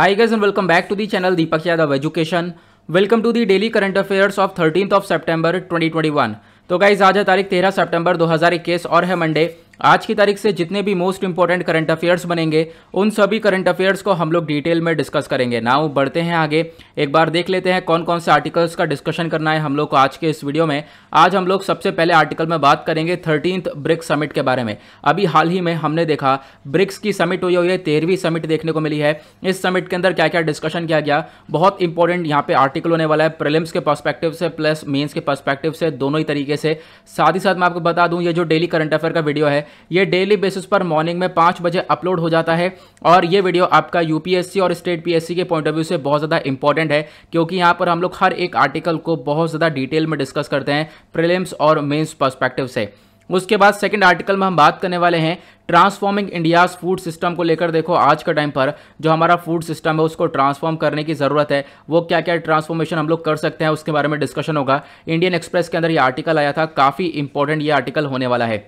High guys and welcome back to the channel Deepak Yadav education welcome to the daily current affairs of thirtieth of September twenty twenty one तो guys आज है तारीख तेरह September दो हजार इक्कीस और है मंडे आज की तारीख से जितने भी मोस्ट इंपॉर्टेंट करंट अफेयर्स बनेंगे उन सभी करंट अफेयर्स को हम लोग डिटेल में डिस्कस करेंगे नाउ बढ़ते हैं आगे एक बार देख लेते हैं कौन कौन से आर्टिकल्स का डिस्कशन करना है हम लोग को आज के इस वीडियो में आज हम लोग सबसे पहले आर्टिकल में बात करेंगे थर्टीन ब्रिक्स समिट के बारे में अभी हाल ही में हमने देखा ब्रिक्स की समिट हुई हुई है तेरहवीं समिट देखने को मिली है इस समिट के अंदर क्या क्या डिस्कशन किया गया बहुत इंपॉर्टेंट यहाँ पे आर्टिकल होने वाला है प्रिलिम्स के पर्स्पेक्टिव से प्लस मेन्स के पर्स्पेक्टिव से दोनों ही तरीके से साथ ही साथ मैं आपको बता दूँ ये जो डेली करंट अफेयर का वीडियो है ये डेली बेसिस पर मॉर्निंग में पाँच बजे अपलोड हो जाता है और ये वीडियो आपका यूपीएससी और स्टेट पीएससी के पॉइंट ऑफ व्यू से बहुत ज़्यादा इंपॉर्टेंट है क्योंकि यहाँ पर हम लोग हर एक आर्टिकल को बहुत ज़्यादा डिटेल में डिस्कस करते हैं प्रिलिम्स और मेन्स परस्पेक्टिव से उसके बाद सेकंड आर्टिकल में हम बात करने वाले हैं ट्रांसफॉर्मिंग इंडियाज फूड सिस्टम को लेकर देखो आज के टाइम पर जो हमारा फूड सिस्टम है उसको ट्रांसफॉर्म करने की ज़रूरत है वो क्या क्या ट्रांसफॉर्मेशन हम लोग कर सकते हैं उसके बारे में डिस्कशन होगा इंडियन एक्सप्रेस के अंदर ये आर्टिकल आया था काफ़ी इंपॉर्टेंट ये आर्टिकल होने वाला है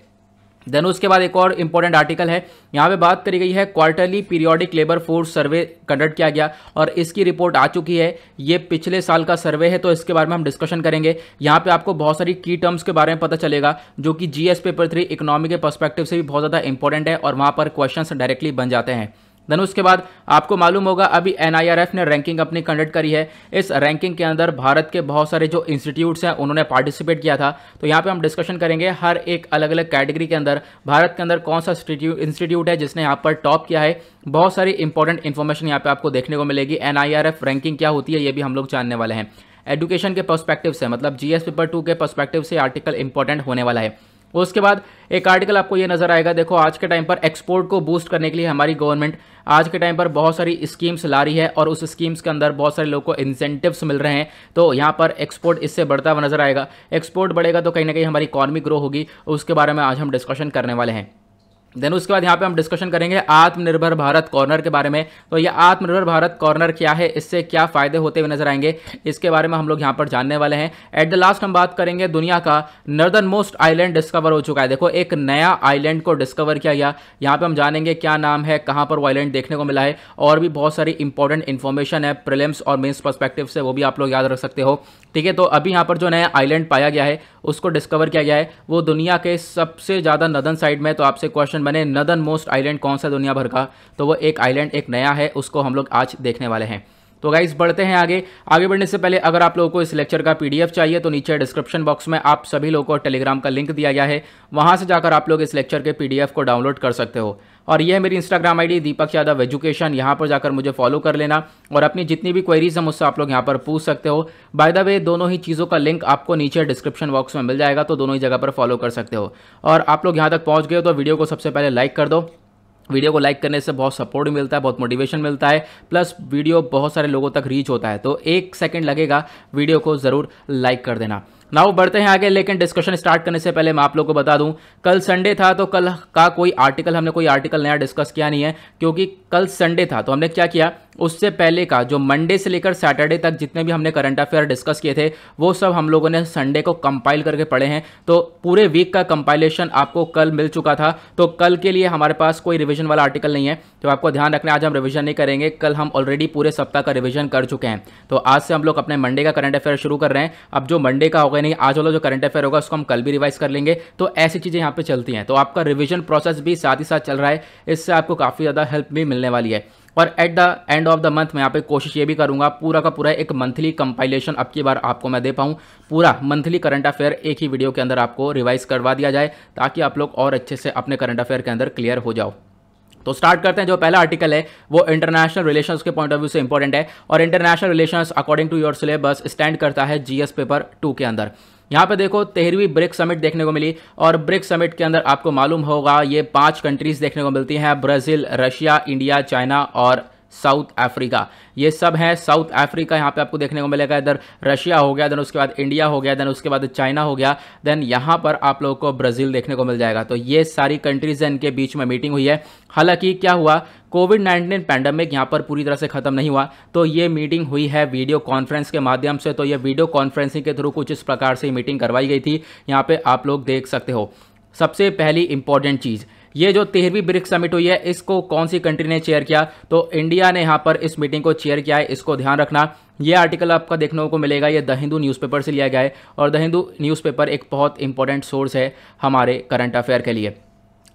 देन उसके बाद एक और इम्पोर्टेंट आर्टिकल है यहाँ पे बात करी गई है quarterly periodic labour force survey conduct किया गया और इसकी रिपोर्ट आ चुकी है ये पिछले साल का सर्वे है तो इसके बारे में हम डिस्कशन करेंगे यहाँ पे आपको बहुत सारी की टर्म्स के बारे में पता चलेगा जो कि जीएस पेपर थ्री इकोनॉमी के परस्पेक्टिव से भी बहुत ज़्यादा इंपॉर्टेंट है और वहाँ पर क्वेश्चन डायरेक्टली बन जाते हैं देन उसके बाद आपको मालूम होगा अभी एन ने रैंकिंग अपनी कंडक्ट करी है इस रैंकिंग के अंदर भारत के बहुत सारे जो इंस्टीट्यूट्स हैं उन्होंने पार्टिसिपेट किया था तो यहाँ पे हम डिस्कशन करेंगे हर एक अलग अलग कैटेगरी के अंदर भारत के अंदर कौन सा इंस्टीट्यूट है जिसने यहाँ पर टॉप किया है बहुत सारी इंपॉर्टेंट इन्फॉर्मेशन यहाँ पे आपको देखने को मिलेगी एन रैंकिंग क्या होती है ये भी हम लोग जानने वाले हैं एडुकेशन के पर्सपेक्टिव मतलब से मतलब जीएस पेपर टू के पर्सपेक्टिव से आर्टिकल इंपॉर्टेंट होने वाला है उसके बाद एक आर्टिकल आपको ये नज़र आएगा देखो आज के टाइम पर एक्सपोर्ट को बूस्ट करने के लिए हमारी गवर्नमेंट आज के टाइम पर बहुत सारी स्कीम्स ला रही है और उस स्कीम्स के अंदर बहुत सारे लोगों को इंसेंटिव्स मिल रहे हैं तो यहाँ पर एक्सपोर्ट इससे बढ़ता हुआ नज़र आएगा एक्सपोर्ट बढ़ेगा तो कहीं ना कहीं हमारी इकॉनमी ग्रो होगी उसके बारे में आज हम डिस्कशन करने वाले हैं देन उसके बाद यहाँ पे हम डिस्कशन करेंगे आत्मनिर्भर भारत कॉर्नर के बारे में तो ये आत्मनिर्भर भारत कॉर्नर क्या है इससे क्या फ़ायदे होते हुए नजर आएंगे इसके बारे में हम लोग यहाँ पर जानने वाले हैं एट द लास्ट हम बात करेंगे दुनिया का नर्दन मोस्ट आइलैंड डिस्कवर हो चुका है देखो एक नया आइलैंड को डिस्कवर किया गया यहाँ पर हम जानेंगे क्या नाम है कहाँ पर वो आइलैंड देखने को मिला है और भी बहुत सारी इंपॉर्टेंट इन्फॉर्मेशन है प्रिलिम्स और मेन्स परस्पेक्टिव से वो भी आप लोग याद रख सकते हो ठीक है तो अभी यहाँ पर जो नया आइलैंड पाया गया है उसको डिस्कवर किया गया है वो दुनिया के सबसे ज़्यादा नर्दन साइड में तो आपसे क्वेश्चन क्वेश्चन बने नदन मोस्ट आइलैंड कौन सा दुनिया भर का तो वो एक आइलैंड एक नया है उसको हम लोग आज देखने वाले हैं तो गाइज बढ़ते हैं आगे आगे बढ़ने से पहले अगर आप लोगों को इस लेक्चर का पीडीएफ चाहिए तो नीचे डिस्क्रिप्शन बॉक्स में आप सभी लोगों को टेलीग्राम का लिंक दिया गया है वहां से जाकर आप लोग इस लेक्चर के पीडीएफ को डाउनलोड कर सकते हो और यह मेरी Instagram ID Deepak Yadav education यहाँ पर जाकर मुझे फॉलो कर लेना और अपनी जितनी भी क्वेरीज है मुझसे आप लोग यहाँ पर पूछ सकते हो बाय द वे दोनों ही चीज़ों का लिंक आपको नीचे डिस्क्रिप्शन बॉक्स में मिल जाएगा तो दोनों ही जगह पर फॉलो कर सकते हो और आप लोग यहाँ तक पहुँच गए तो वीडियो को सबसे पहले लाइक कर दो वीडियो को लाइक करने से बहुत सपोर्ट मिलता है बहुत मोटिवेशन मिलता है प्लस वीडियो बहुत सारे लोगों तक रीच होता है तो एक सेकंड लगेगा वीडियो को ज़रूर लाइक कर देना नाउ बढ़ते हैं आगे लेकिन डिस्कशन स्टार्ट करने से पहले मैं आप लोग को बता दूं कल संडे था तो कल का कोई आर्टिकल हमने कोई आर्टिकल नया डिस्कस किया नहीं है क्योंकि कल संडे था तो हमने क्या किया उससे पहले का जो मंडे से लेकर सैटरडे तक जितने भी हमने करंट अफेयर डिस्कस किए थे वो सब हम लोगों ने संडे को कंपाइल करके पढ़े हैं तो पूरे वीक का कंपाइलेशन आपको कल मिल चुका था तो कल के लिए हमारे पास कोई रिविजन वाला आर्टिकल नहीं है तो आपको ध्यान रखना आज हम रिविजन नहीं करेंगे कल हम ऑलरेडी पूरे सप्ताह का रिविजन कर चुके हैं तो आज से हम लोग अपने मंडे का करंट अफेयर शुरू कर रहे हैं अब जो मंडे का होगा नहीं आज वाला जो करंट अफेयर होगा उसको हम कल भी रिवाइज कर लेंगे तो ऐसी चीज़ें यहाँ पर चलती हैं तो आपका रिविजन प्रोसेस भी साथ ही साथ चल रहा है इससे आपको काफ़ी ज़्यादा हेल्प भी मिलने वाली है और at the end of the month मैं यहाँ पे कोशिश ये भी करूँगा पूरा का पूरा एक मंथली कंपाइलेशन अब की बार आपको मैं दे पाऊँ पूरा मंथली करंट अफेयर एक ही वीडियो के अंदर आपको रिवाइज करवा दिया जाए ताकि आप लोग और अच्छे से अपने करंट अफेयर के अंदर क्लियर हो जाओ तो स्टार्ट करते हैं जो पहला आर्टिकल है वो इंटरनेशनल रिलेशन के पॉइंट ऑफ व्यू से इंपॉर्टेंट है और international relation according to your syllabus stand करता है जीएस पेपर टू के अंदर यहाँ पे देखो तेरहवीं ब्रिक्स समिट देखने को मिली और ब्रिक्स समिट के अंदर आपको मालूम होगा ये पांच कंट्रीज देखने को मिलती हैं ब्राज़ील रशिया इंडिया चाइना और साउथ अफ्रीका ये सब है साउथ अफ्रीका यहाँ पे आपको देखने को मिलेगा इधर रशिया हो गया देन उसके बाद इंडिया हो गया देन उसके बाद चाइना हो गया देन यहाँ पर आप लोगों को ब्राज़ील देखने को मिल जाएगा तो ये सारी कंट्रीज इनके बीच में मीटिंग हुई है हालांकि क्या हुआ कोविड नाइन्टीन पैंडमिक यहाँ पर पूरी तरह से खत्म नहीं हुआ तो ये मीटिंग हुई है वीडियो कॉन्फ्रेंस के माध्यम से तो ये वीडियो कॉन्फ्रेंसिंग के थ्रू कुछ इस प्रकार से मीटिंग करवाई गई थी यहाँ पर आप लोग देख सकते हो सबसे पहली इंपॉर्टेंट चीज़ ये जो तेरहवीं ब्रिक्स समिट हुई है इसको कौन सी कंट्री ने चेयर किया तो इंडिया ने यहाँ पर इस मीटिंग को चेयर किया है इसको ध्यान रखना ये आर्टिकल आपका देखने को मिलेगा ये द हिंदू न्यूज़पेपर से लिया गया है और द हिंदू न्यूज़पेपर एक बहुत इंपॉर्टेंट सोर्स है हमारे करंट अफेयर के लिए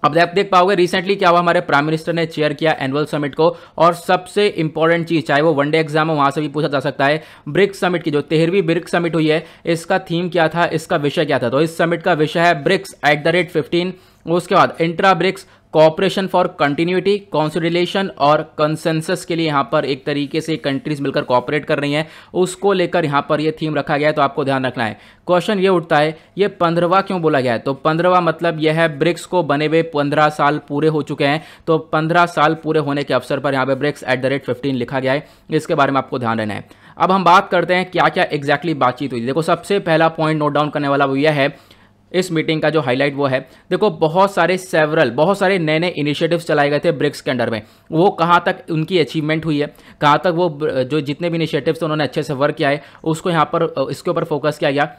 अब आप देख पाओगे रिसेंटली क्या हुआ हमारे प्राइम मिनिस्टर ने चेयर किया एनुअल समिट को और सबसे इंपॉर्टेंट चीज चाहे वो वनडे एग्जाम हो वहां से भी पूछा जा सकता है ब्रिक्स समिट की जो तेरहवीं ब्रिक्स समिट हुई है इसका थीम क्या था इसका विषय क्या था तो इस समिट का विषय है BRICS at the rate fifteen उसके बाद intra BRICS cooperation for continuity consideration और कंसेंसस के लिए यहाँ पर एक तरीके से कंट्रीज मिलकर कॉपरेट कर रही हैं उसको लेकर यहाँ पर ये थीम रखा गया है तो आपको ध्यान रखना है क्वेश्चन ये उठता है ये पंद्रवा क्यों बोला गया है तो पंद्रवा मतलब यह है ब्रिक्स को बने हुए पंद्रह साल पूरे हो चुके हैं तो पंद्रह साल पूरे होने के अवसर पर यहाँ पर BRICS at the rate fifteen लिखा गया है इसके बारे में आपको ध्यान रहना है अब हम बात करते हैं क्या क्या एग्जैक्टली exactly बातचीत हुई देखो सबसे पहला पॉइंट नोट डाउन करने वाला वो यह है इस मीटिंग का जो हाईलाइट वो है देखो बहुत सारे सेवरल बहुत सारे नए नए इनिशिएटिव्स चलाए गए थे ब्रिक्स के अंडर में वो कहाँ तक उनकी अचीवमेंट हुई है कहाँ तक वो जो जितने भी इनिशिएटिव्स थे उन्होंने अच्छे से वर्क किया है उसको यहाँ पर इसके ऊपर फोकस किया गया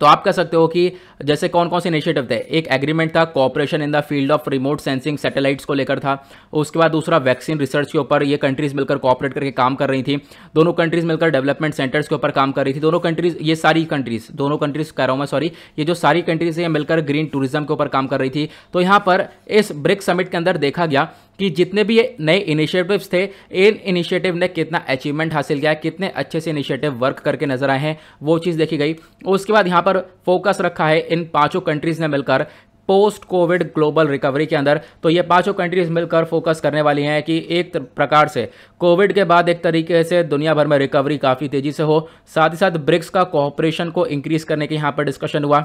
तो आप कह सकते हो कि जैसे कौन कौन से इनिशिएटिव थे एक एग्रीमेंट था cooperation in the field of remote sensing satellites को लेकर था उसके बाद दूसरा वैक्सीन रिसर्च के ऊपर ये कंट्रीज मिलकर कॉपरेट करके काम कर रही थी दोनों कंट्रीज मिलकर डेवलपमेंट सेंटर्स के ऊपर काम कर रही थी दोनों कंट्रीज ये सारी कंट्रीज दोनों कंट्रीज कह रहा हूँ मैं सॉरी ये जो सारी कंट्रीज है मिलकर ग्रीन टूरिज्म के ऊपर काम कर रही थी तो यहाँ पर इस ब्रिक्स समिट के अंदर देखा गया कि जितने भी ये नए इनिशिएटिव्स थे इन इनिशिएटिव ने कितना अचीवमेंट हासिल किया कितने अच्छे से इनिशिएटिव वर्क करके नजर आए हैं वो चीज़ देखी गई उसके बाद यहाँ पर फोकस रखा है इन पाँचों कंट्रीज़ ने मिलकर पोस्ट कोविड ग्लोबल रिकवरी के अंदर तो ये पांचों कंट्रीज मिलकर फोकस करने वाली हैं कि एक प्रकार से कोविड के बाद एक तरीके से दुनिया भर में रिकवरी काफ़ी तेज़ी से हो साथ ही साथ ब्रिक्स का कोऑपरेशन को इंक्रीज करने के यहाँ पर डिस्कशन हुआ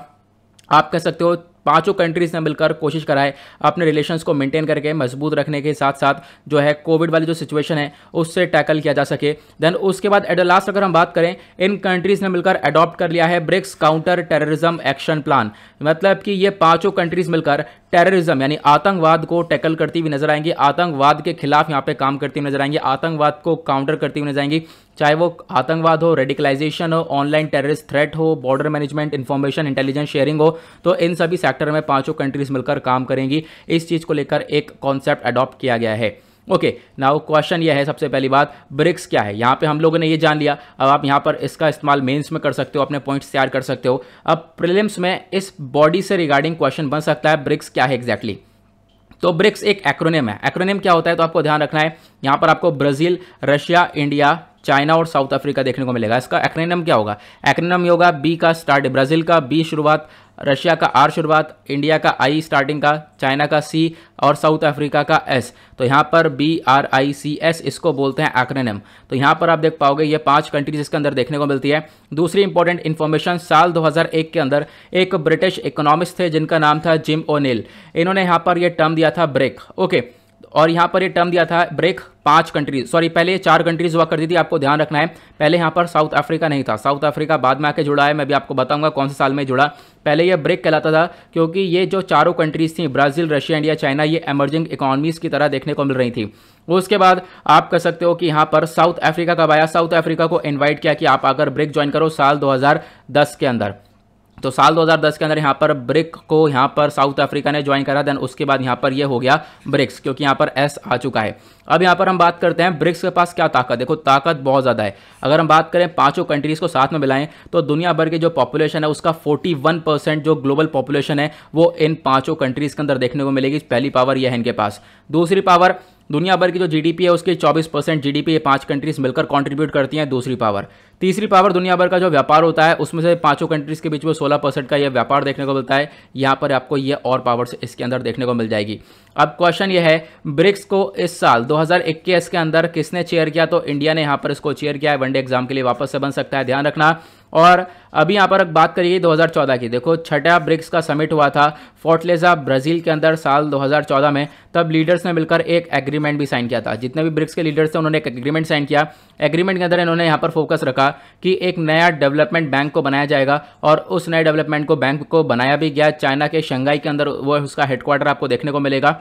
आप कह सकते हो पांचों कंट्रीज़ ने मिलकर कोशिश कराए अपने रिलेशंस को मेंटेन करके मजबूत रखने के साथ साथ जो है कोविड वाली जो सिचुएशन है उससे टैकल किया जा सके देन उसके बाद एट लास्ट अगर हम बात करें इन कंट्रीज़ ने मिलकर अडॉप्ट कर लिया है BRICS counter terrorism action plan मतलब कि ये पांचों कंट्रीज़ मिलकर टेररिज्म यानी आतंकवाद को टैकल करती हुई नजर आएंगी आतंकवाद के खिलाफ यहाँ पे काम करती हुई नजर आएंगी आतंकवाद को काउंटर करती हुई नजर आएंगी चाहे वो आतंकवाद हो रेडिकलाइजेशन हो ऑनलाइन टेररिस्ट थ्रेट हो border management information intelligence sharing हो तो इन सभी सेक्टर में पांचों कंट्रीज मिलकर काम करेंगी इस चीज़ को लेकर एक कॉन्सेप्ट अडॉप्ट किया गया है ओके नाउ क्वेश्चन यह है सबसे पहली बात ब्रिक्स क्या है यहाँ पे हम लोगों ने ये जान लिया अब आप यहाँ पर इसका इस्तेमाल मेंस में कर सकते हो अपने पॉइंट्स तैयार कर सकते हो अब प्रिलिम्स में इस बॉडी से रिगार्डिंग क्वेश्चन बन सकता है ब्रिक्स क्या है एग्जैक्टली exactly? तो ब्रिक्स एक एक्रोनिम है एक्रोनिम क्या होता है तो आपको ध्यान रखना है यहाँ पर आपको ब्राज़ील रशिया इंडिया चाइना और साउथ अफ्रीका देखने को मिलेगा इसका एक्रेनम क्या होगा एक्रेनम होगा बी का स्टार्ट ब्राज़ील का बी शुरुआत रशिया का आर शुरुआत इंडिया का आई स्टार्टिंग का चाइना का सी और साउथ अफ्रीका का एस तो यहाँ पर B R I C S इसको बोलते हैं एक्रेनम तो यहाँ पर आप देख पाओगे ये पांच कंट्रीज इसके अंदर देखने को मिलती है दूसरी इंपॉर्टेंट इन्फॉर्मेशन साल 2001 के अंदर एक ब्रिटिश इकोनॉमिस्ट थे जिनका नाम था जिम ओनिल इन्होंने यहाँ पर यह टर्म दिया था ब्रेक ओके okay. और यहाँ पर ये टर्म दिया था ब्रेक पांच कंट्रीज सॉरी पहले चार कंट्रीज हुआ करती थी आपको ध्यान रखना है पहले यहाँ पर साउथ अफ्रीका नहीं था साउथ अफ्रीका बाद में आके जुड़ा है मैं भी आपको बताऊंगा कौन से साल में जुड़ा पहले ये ब्रेक कहलाता था क्योंकि ये जो चारों कंट्रीज थी ब्राज़ील रशिया इंडिया चाइना ये एमर्जिंग इकोनॉमीज़ की तरह देखने को मिल रही थी उसके बाद आप कह सकते हो कि यहाँ पर साउथ अफ्रीका कब आया साउथ अफ्रीका को इन्वाइट किया कि आप आकर ब्रेक ज्वाइन करो साल दो के अंदर तो साल 2010 के अंदर यहाँ पर ब्रिक को यहाँ पर साउथ अफ्रीका ने ज्वाइन करा देन उसके बाद यहाँ पर ये यह हो गया ब्रिक्स क्योंकि यहाँ पर एस आ चुका है अब यहाँ पर हम बात करते हैं ब्रिक्स के पास क्या ताकत देखो ताकत बहुत ज़्यादा है अगर हम बात करें पांचों कंट्रीज़ को साथ में मिलाएं तो दुनिया भर की जो पॉपुलेशन है उसका 41 परसेंट जो ग्लोबल पॉपुलेशन है वो इन पांचों कंट्रीज़ के अंदर देखने को मिलेगी पहली पावर यह है इनके पास दूसरी पावर दुनिया भर की जो जीडीपी है उसके 24 परसेंट जी ये पांच कंट्रीज मिलकर कंट्रीब्यूट करती हैं दूसरी पावर तीसरी पावर दुनिया भर का जो व्यापार होता है उसमें से पांचों कंट्रीज के बीच में 16 परसेंट का यह व्यापार देखने को मिलता है यहाँ पर आपको यह और पावर्स इसके अंदर देखने को मिल जाएगी अब क्वेश्चन यह है ब्रिक्स को इस साल दो 2021 के अंदर किसने चेयर किया तो इंडिया ने यहां पर इसको चेयर किया है वनडे एग्जाम के लिए वापस से बन सकता है ध्यान रखना और अभी यहां पर बात करिए 2014 की देखो छठा ब्रिक्स का समिट हुआ था फोर्टलेजा ब्राज़ील के अंदर साल 2014 में तब लीडर्स ने मिलकर एक एग्रीमेंट भी साइन किया था जितने भी ब्रिक्स के लीडर्स थे उन्होंने एक एग्रीमेंट साइन किया एग्रीमेंट के अंदर इन्होंने यहां पर फोकस रखा कि एक नया डेवलपमेंट बैंक को बनाया जाएगा और उस नए डेवलपमेंट को बैंक को बनाया भी गया चाइना के शंघाई के अंदर वो उसका हेडक्वार्टर आपको देखने को मिलेगा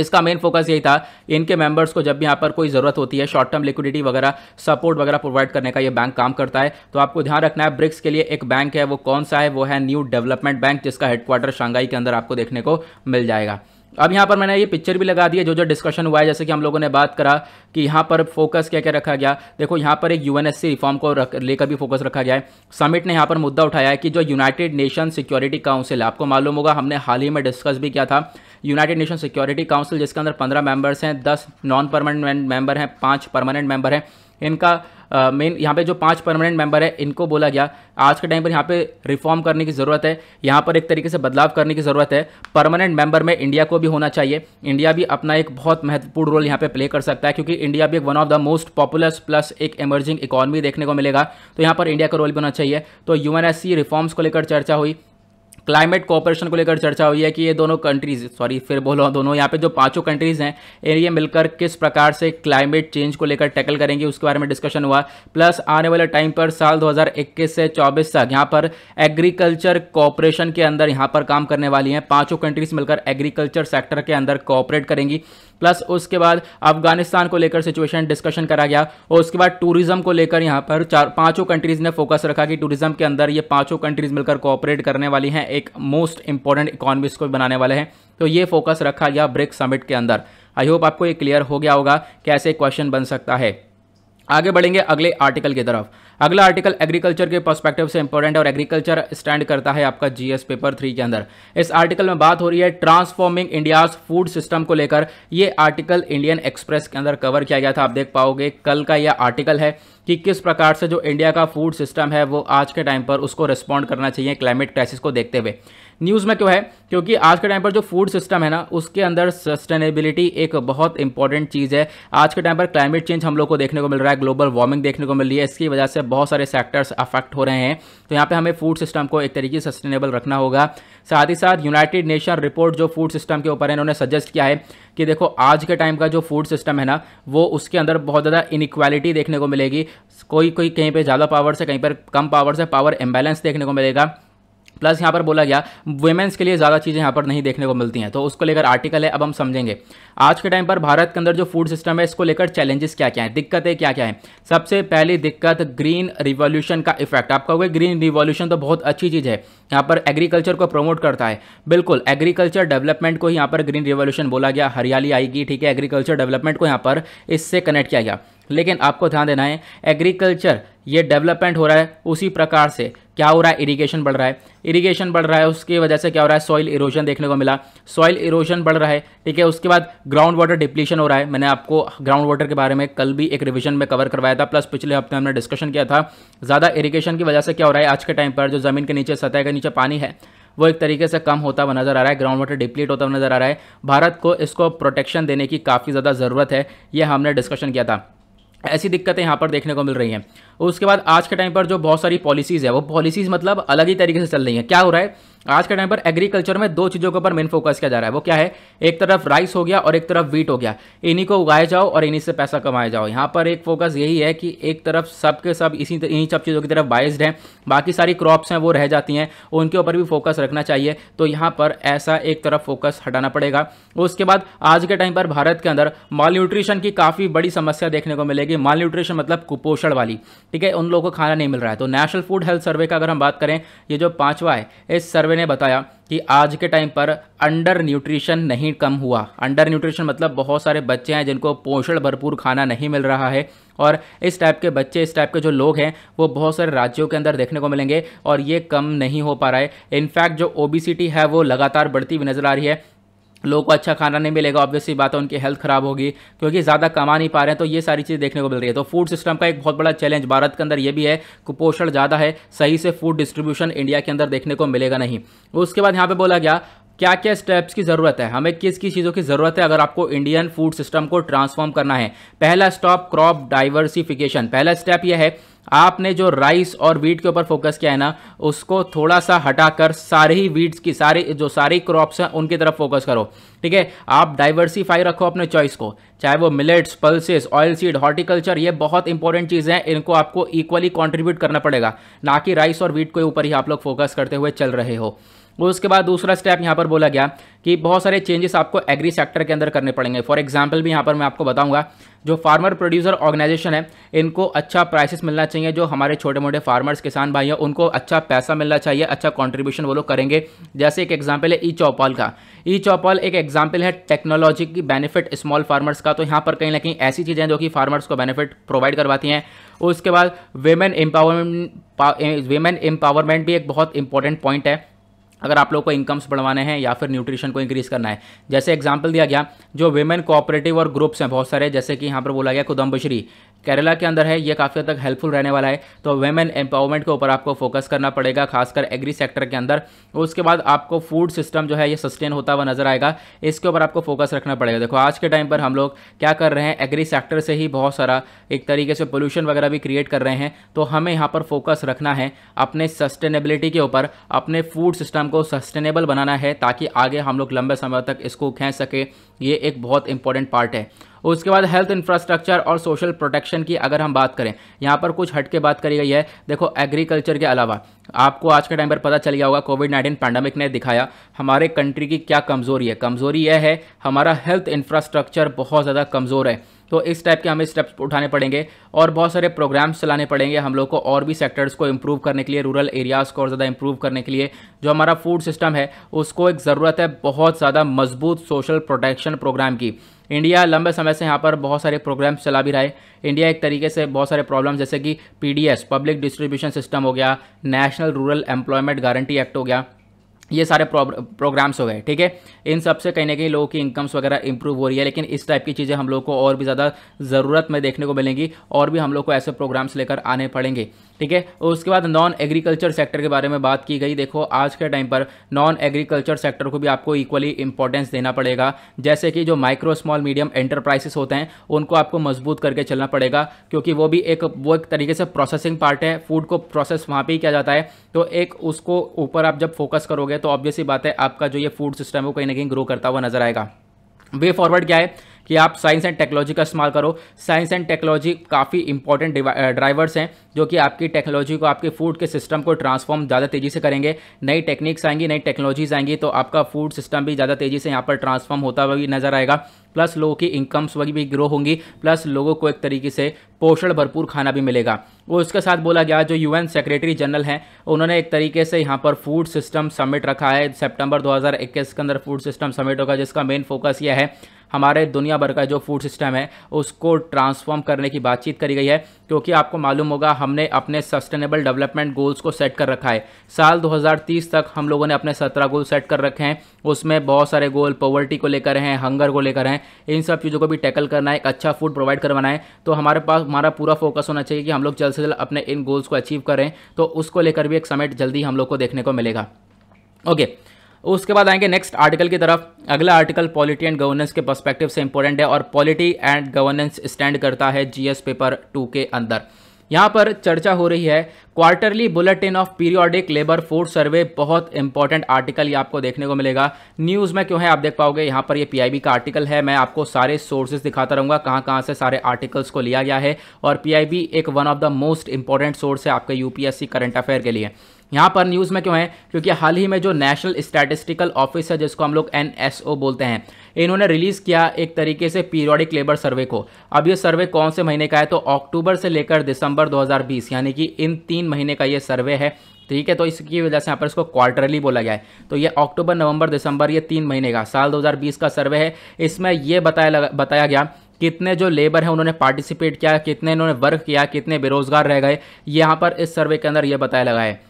इसका मेन फोकस यही था इनके मेंबर्स को जब भी यहाँ पर कोई ज़रूरत होती है शॉर्ट टर्म लिक्विडिटी वगैरह सपोर्ट वगैरह प्रोवाइड करने का ये बैंक काम करता है तो आपको ध्यान रखना है ब्रिक्स के लिए एक बैंक है वो कौन सा है वो है न्यू डेवलपमेंट बैंक जिसका हेडक्वार्टर शंघाई के अंदर आपको देखने को मिल जाएगा अब यहाँ पर मैंने ये पिक्चर भी लगा दिया जो जो डिस्कशन हुआ है जैसे कि हम लोगों ने बात करा कि यहाँ पर फोकस क्या क्या रखा गया देखो यहाँ पर एक यूएनएससी रिफॉर्म को लेकर भी फोकस रखा गया है समिट ने यहाँ पर मुद्दा उठाया है कि जो यूनाइटेड नेशन सिक्योरिटी काउंसिल आपको मालूम होगा हमने हाल ही में डिस्कस भी किया था यूनाइटेड नेशन सिक्योरिटी काउंसिल जिसके अंदर पंद्रह मेंबर्स हैं दस नॉन परमानेंट मेंबर हैं पाँच परमानेंट मेंबर हैं इनका मेन यहाँ पे जो पांच परमानेंट मेंबर है इनको बोला गया आज के टाइम पर यहाँ पे रिफॉर्म करने की ज़रूरत है यहाँ पर एक तरीके से बदलाव करने की ज़रूरत है परमानेंट मेंबर में इंडिया को भी होना चाहिए इंडिया भी अपना एक बहुत महत्वपूर्ण रोल यहाँ पे प्ले कर सकता है क्योंकि इंडिया भी एक one of the most popular plus एक इमर्जिंग इकोनॉमी देखने को मिलेगा तो यहाँ पर इंडिया का रोल भी होना चाहिए तो यू रिफॉर्म्स को लेकर चर्चा हुई क्लाइमेट कोऑपरेशन को लेकर चर्चा हुई है कि ये दोनों कंट्रीज सॉरी फिर बोलो दोनों यहाँ पे जो पांचों कंट्रीज हैं ये मिलकर किस प्रकार से क्लाइमेट चेंज को लेकर टैकल करेंगे उसके बारे में डिस्कशन हुआ प्लस आने वाले टाइम पर साल 2021 से 24 तक यहाँ पर एग्रीकल्चर कॉपरेशन के अंदर यहाँ पर काम करने वाली हैं पाँचों कंट्रीज मिलकर एग्रीकल्चर सेक्टर के अंदर कॉपरेट करेंगी प्लस उसके बाद अफगानिस्तान को लेकर सिचुएशन डिस्कशन करा गया और उसके बाद टूरिज्म को लेकर यहाँ पर चार पांचों कंट्रीज ने फोकस रखा कि टूरिज्म के अंदर ये पांचों कंट्रीज मिलकर कोऑपरेट करने वाली हैं एक मोस्ट इंपॉर्टेंट इकोनॉमीज को बनाने वाले हैं तो ये फोकस रखा गया ब्रिक्स समिट के अंदर आई होप आपको ये क्लियर हो गया होगा कैसे क्वेश्चन बन सकता है आगे बढ़ेंगे अगले आर्टिकल की तरफ अगला आर्टिकल एग्रीकल्चर के पर्सपेक्टिव से इंपॉर्टेंट और एग्रीकल्चर स्टैंड करता है आपका जीएस पेपर थ्री के अंदर इस आर्टिकल में बात हो रही है ट्रांसफॉर्मिंग इंडिया फूड सिस्टम को लेकर यह आर्टिकल इंडियन एक्सप्रेस के अंदर कवर किया गया था आप देख पाओगे कल का यह आर्टिकल है कि किस प्रकार से जो इंडिया का फूड सिस्टम है वो आज के टाइम पर उसको रिस्पॉन्ड करना चाहिए क्लाइमेट क्राइसिस को देखते हुए न्यूज़ में क्यों तो है क्योंकि आज के टाइम पर जो फूड सिस्टम है ना उसके अंदर सस्टेनेबिलिटी एक बहुत इंपॉर्टेंट चीज़ है आज के टाइम पर क्लाइमेट चेंज हम लोग को देखने को मिल रहा है ग्लोबल वार्मिंग देखने को मिल रही है इसकी वजह से बहुत सारे सेक्टर्स अफेक्ट हो रहे हैं तो यहाँ पर हमें फूड सिस्टम को एक तरीके से सस्टेनेबल रखना होगा साथ ही साथ यूनाइटेड नेशन रिपोर्ट जो फूड सिस्टम के ऊपर है इन्होंने सजेस्ट किया है कि देखो आज के टाइम का जो फूड सिस्टम है ना वो उसके अंदर बहुत ज़्यादा इनक्वालिटी देखने को मिलेगी कोई कोई कहीं पे ज़्यादा पावर से कहीं पर कम पावर से पावर इम्बेलेंस देखने को मिलेगा प्लस यहाँ पर बोला गया वुमेंस के लिए ज़्यादा चीज़ें यहाँ पर नहीं देखने को मिलती हैं तो उसको लेकर आर्टिकल है अब हम समझेंगे आज के टाइम पर भारत के अंदर जो फूड सिस्टम है इसको लेकर चैलेंजेस क्या क्या हैं दिक्कतें क्या क्या हैं सबसे पहली दिक्कत ग्रीन रिवॉल्यूशन का इफेक्ट आप कहोगे ग्रीन रिवॉल्यूशन तो बहुत अच्छी चीज़ है यहाँ पर एग्रीकल्चर को प्रमोट करता है बिल्कुल एग्रीकल्चर डेवलपमेंट को यहाँ पर ग्रीन रिवॉल्यूशन बोला गया हरियाली आएगी ठीक है एग्रीकल्चर डेवलपमेंट को यहाँ पर इससे कनेक्ट किया गया लेकिन आपको ध्यान देना है एग्रीकल्चर ये डेवलपमेंट हो रहा है उसी प्रकार से क्या हो रहा है इरिगेशन बढ़ रहा है इरिगेशन बढ़ रहा है उसकी वजह से क्या हो रहा है सॉइल इरोजन देखने को मिला सॉइल इरोजन बढ़ रहा है ठीक है उसके बाद ग्राउंड वाटर डिप्लीशन हो रहा है मैंने आपको ग्राउंड वाटर के बारे में कल भी एक रिविजन में कवर करवाया था प्लस पिछले हफ्ते हमने डिस्कशन किया था ज़्यादा इरीगेशन की वजह से क्या हो रहा है आज के टाइम पर जो ज़मीन के नीचे सतह के नीचे पानी है वो एक तरीके से कम होता हुआ नज़र आ रहा है ग्राउंड वाटर डिप्लीट होता हुआ नज़र आ रहा है भारत को इसको प्रोटेक्शन देने की काफ़ी ज़्यादा ज़रूरत है ये हमने डिस्कशन किया था ऐसी दिक्कतें यहाँ पर देखने को मिल रही हैं उसके बाद आज के टाइम पर जो बहुत सारी पॉलिसीज़ है वो पॉलिसीज़ मतलब अलग ही तरीके से चल रही हैं क्या हो रहा है आज के टाइम पर एग्रीकल्चर में दो चीज़ों के ऊपर मेन फोकस किया जा रहा है वो क्या है एक तरफ राइस हो गया और एक तरफ वीट हो गया इन्हीं को उगाए जाओ और इन्हीं से पैसा कमाया जाओ यहाँ पर एक फोकस यही है कि एक तरफ सब के सब इसी इन्हीं सब चीज़ों की तरफ बाइस्ड हैं बाकी सारी क्रॉप्स हैं वो रह जाती हैं उनके ऊपर भी फोकस रखना चाहिए तो यहाँ पर ऐसा एक तरफ फोकस हटाना पड़ेगा उसके बाद आज के टाइम पर भारत के अंदर माल न्यूट्रिशन की काफ़ी बड़ी समस्या देखने को मिलेगी माल न्यूट्रिशन मतलब कुपोषण वाली ठीक है उन लोगों को खाना नहीं मिल रहा है तो नेशनल फूड हेल्थ सर्वे का अगर हम बात करें ये जो पाँचवा है इस सर्वे सर्वे ने बताया कि आज के टाइम पर अंडर न्यूट्रिशन नहीं कम हुआ अंडर न्यूट्रिशन मतलब बहुत सारे बच्चे हैं जिनको पोषण भरपूर खाना नहीं मिल रहा है और इस टाइप के बच्चे इस टाइप के जो लोग हैं वो बहुत सारे राज्यों के अंदर देखने को मिलेंगे और ये कम नहीं हो पा रहा है इनफैक्ट जो ओबीसीटी है वो लगातार बढ़ती हुई नज़र आ रही है लोगों को अच्छा खाना नहीं मिलेगा ऑब्वियसली बात है उनकी हेल्थ खराब होगी क्योंकि ज़्यादा कमा नहीं पा रहे हैं तो ये सारी चीज़ देखने को मिल रही है तो फूड सिस्टम का एक बहुत बड़ा चैलेंज भारत के अंदर ये भी है कुपोषण ज़्यादा है सही से फूड डिस्ट्रीब्यूशन इंडिया के अंदर देखने को मिलेगा नहीं उसके बाद यहाँ पर बोला गया क्या क्या स्टेप्स की ज़रूरत है हमें किस किस चीज़ों की ज़रूरत है अगर आपको इंडियन फूड सिस्टम को ट्रांसफॉर्म करना है पहला स्टॉप क्रॉप डाइवर्सिफिकेशन पहला स्टेप यह है आपने जो राइस और वीट के ऊपर फोकस किया है ना उसको थोड़ा सा हटाकर सारे ही वीट्स की सारे जो सारे क्रॉप्स हैं उनकी तरफ फोकस करो ठीक है आप डाइवर्सिफाई रखो अपने चॉइस को चाहे वो millets pulses oil seed horticulture ये बहुत इंपॉर्टेंट चीज़ें हैं इनको आपको इक्वली कॉन्ट्रीब्यूट करना पड़ेगा ना कि राइस और वीट के ऊपर ही आप लोग फोकस करते हुए चल रहे हो उसके बाद दूसरा स्टेप यहाँ पर बोला गया कि बहुत सारे चेंजेस आपको एग्री सेक्टर के अंदर करने पड़ेंगे फॉर एग्जाम्पल भी यहाँ पर मैं आपको बताऊँगा जो फार्मर प्रोड्यूसर ऑर्गेनाइजेशन है इनको अच्छा प्राइसेस मिलना चाहिए जो हमारे छोटे मोटे फार्मर्स किसान भाई हैं उनको अच्छा पैसा मिलना चाहिए अच्छा कॉन्ट्रीब्यूशन वो लोग करेंगे जैसे एक एग्जाम्पल है ई चौपाल का ई चौपाल एक एग्जाम्पल है टेक्नोलॉजी की बेनिफिट स्मॉल फार्मर्स का तो यहाँ पर कहीं ना कहीं ऐसी चीज़ें जो कि फार्मर्स को बेनिफिट प्रोवाइड करवाती हैं उसके बाद वेमेन एम्पावरमेंट वेमेन एम्पावरमेंट भी एक बहुत इंपॉर्टेंट पॉइंट है अगर आप लोग को इनकम्स बढ़वाने हैं या फिर न्यूट्रिशन को इंक्रीज करना है जैसे एग्जाम्पल दिया गया जो वेमेन कोऑपरेटिव और ग्रुप्स हैं बहुत सारे जैसे कि यहाँ पर बोला गया कुदम्बश्री केरला के अंदर है ये काफ़ी हद तक हेल्पफुल रहने वाला है तो वेमेन एम्पावरमेंट के ऊपर आपको फोकस करना पड़ेगा खासकर एग्री सेक्टर के अंदर उसके बाद आपको फूड सिस्टम जो है ये सस्टेन होता हुआ नजर आएगा इसके ऊपर आपको फोकस रखना पड़ेगा देखो आज के टाइम पर हम लोग क्या कर रहे हैं एग्री सेक्टर से ही बहुत सारा एक तरीके से पोल्यूशन वगैरह भी क्रिएट कर रहे हैं तो हमें यहाँ पर फोकस रखना है अपने सस्टेनेबिलिटी के ऊपर अपने फूड सिस्टम को सस्टेनेबल बनाना है ताकि आगे हम लोग लंबे समय तक इसको खेच सके ये एक बहुत इंपॉर्टेंट पार्ट है उसके बाद हेल्थ इंफ्रास्ट्रक्चर और सोशल प्रोटेक्शन की अगर हम बात करें यहाँ पर कुछ हटके बात करी गई है देखो एग्रीकल्चर के अलावा आपको आज के टाइम पर पता चल गया होगा कोविड नाइन्टीन पैंडमिक ने दिखाया हमारे कंट्री की क्या कमज़ोरी है कमज़ोरी यह है हमारा हेल्थ इंफ्रास्ट्रक्चर बहुत ज़्यादा कमज़ोर है तो इस टाइप के हमें स्टेप्स उठाने पड़ेंगे और बहुत सारे प्रोग्राम्स चलाने पड़ेंगे हम लोग को और भी सेक्टर्स को इम्प्रूव करने के लिए रूरल एरियाज़ को और ज़्यादा इम्प्रूव करने के लिए जो हमारा फूड सिस्टम है उसको एक ज़रूरत है बहुत ज़्यादा मजबूत सोशल प्रोटेक्शन प्रोग्राम की इंडिया लंबे समय से यहाँ पर बहुत सारे प्रोग्राम्स चला भी रहा है इंडिया एक तरीके से बहुत सारे प्रॉब्लम जैसे कि पीडीएस पब्लिक डिस्ट्रीब्यूशन सिस्टम हो गया national rural employment guarantee act हो गया ये सारे प्रोग्राम्स हो गए ठीक है इन सब से कहीं ना कहीं लोगों की इनकम्स वगैरह इंप्रूव हो रही है लेकिन इस टाइप की चीज़ें हम लोग को और भी ज़्यादा ज़रूरत में देखने को मिलेंगी और भी हम लोग को ऐसे प्रोग्राम्स लेकर आने पड़ेंगे ठीक है और उसके बाद नॉन एग्रीकल्चर सेक्टर के बारे में बात की गई देखो आज के टाइम पर नॉन एग्रीकल्चर सेक्टर को भी आपको इक्वली इंपॉर्टेंस देना पड़ेगा जैसे कि जो माइक्रो स्मॉल मीडियम एंटरप्राइजेस होते हैं उनको आपको मजबूत करके चलना पड़ेगा क्योंकि वो भी एक वो एक तरीके से प्रोसेसिंग पार्ट है फूड को प्रोसेस वहाँ पर ही किया जाता है तो एक उसको ऊपर आप जब फोकस करोगे तो ऑब्वियसली बात है आपका जो ये फूड सिस्टम है वो कहीं ना कहीं ग्रो करता हुआ नजर आएगा वे फॉरवर्ड क्या है कि आप साइंस एंड टेक्नोलॉजी का इस्तेमाल करो साइंस एंड टेक्नोलॉजी काफ़ी इंपॉर्टेंट ड्राइवर्स हैं जो कि आपकी टेक्नोलॉजी को आपके फूड के सिस्टम को ट्रांसफॉर्म ज़्यादा तेज़ी से करेंगे नई टेक्निक्स आएंगी नई टेक्नोलॉजीज आएंगी तो आपका फूड सिस्टम भी ज़्यादा तेज़ी से यहाँ पर ट्रांसफॉर्म होता हुआ भी नजर आएगा प्लस लोगों की इनकम्स वगैरह भी ग्रो होंगी प्लस लोगों को एक तरीके से पोषण भरपूर खाना भी मिलेगा वो इसके साथ बोला गया जो यूएन सेक्रेटरी जनरल हैं उन्होंने एक तरीके से यहाँ पर फूड सिस्टम समिट रखा है सितंबर 2021 के अंदर फूड सिस्टम समिट होगा जिसका मेन फोकस यह है हमारे दुनिया भर का जो फूड सिस्टम है उसको ट्रांसफॉर्म करने की बातचीत करी गई है क्योंकि आपको मालूम होगा हमने अपने सस्टेनेबल डेवलपमेंट गोल्स को सेट कर रखा है साल 2030 तक हम लोगों ने अपने 17 गोल सेट कर रखे हैं उसमें बहुत सारे गोल पॉवर्टी को लेकर हैं हंगर को लेकर हैं इन सब चीज़ों को भी टैकल करना है एक अच्छा फूड प्रोवाइड करवाना है तो हमारे पास हमारा पूरा फोकस होना चाहिए कि हम लोग जल्द से जल्द अपने इन गोल्स को अचीव करें तो उसको लेकर भी एक समेट जल्दी हम लोग को देखने को मिलेगा ओके उसके बाद आएंगे नेक्स्ट आर्टिकल की तरफ अगला आर्टिकल पॉलिटी एंड गवर्नेंस के पर्सपेक्टिव से इंपॉर्टेंट है और पॉलिटी एंड गवर्नेंस स्टैंड करता है जीएस पेपर टू के अंदर यहाँ पर चर्चा हो रही है quarterly bulletin of periodic labour force survey बहुत इंपॉर्टेंट आर्टिकल ये आपको देखने को मिलेगा न्यूज़ में क्यों है आप देख पाओगे यहाँ पर ये पीआईबी का आर्टिकल है मैं आपको सारे सोर्सेज दिखाता रहूंगा कहाँ कहाँ से सारे आर्टिकल्स को लिया गया है और पीआईबी एक one of the most important source है आपके यूपीएससी करंट अफेयर के लिए यहाँ पर न्यूज़ में क्यों है क्योंकि हाल ही में जो नेशनल स्टैटिस्टिकल ऑफिस है जिसको हम लोग एन बोलते हैं इन्होंने रिलीज़ किया एक तरीके से पीरियोडिक लेबर सर्वे को अब ये सर्वे कौन से महीने का है तो अक्टूबर से लेकर दिसंबर 2020 यानी कि इन तीन महीने का ये सर्वे है ठीक है तो इसकी वजह से यहाँ पर इसको क्वार्टरली बोला गया है तो ये अक्टूबर नवंबर दिसंबर ये तीन महीने का साल 2020 का सर्वे है इसमें ये बताया लगा, बताया गया कितने जो लेबर हैं उन्होंने पार्टिसिपेट किया कितने इन्होंने वर्क किया कितने बेरोजगार रह गए यहाँ पर इस सर्वे के अंदर ये बताया लगा है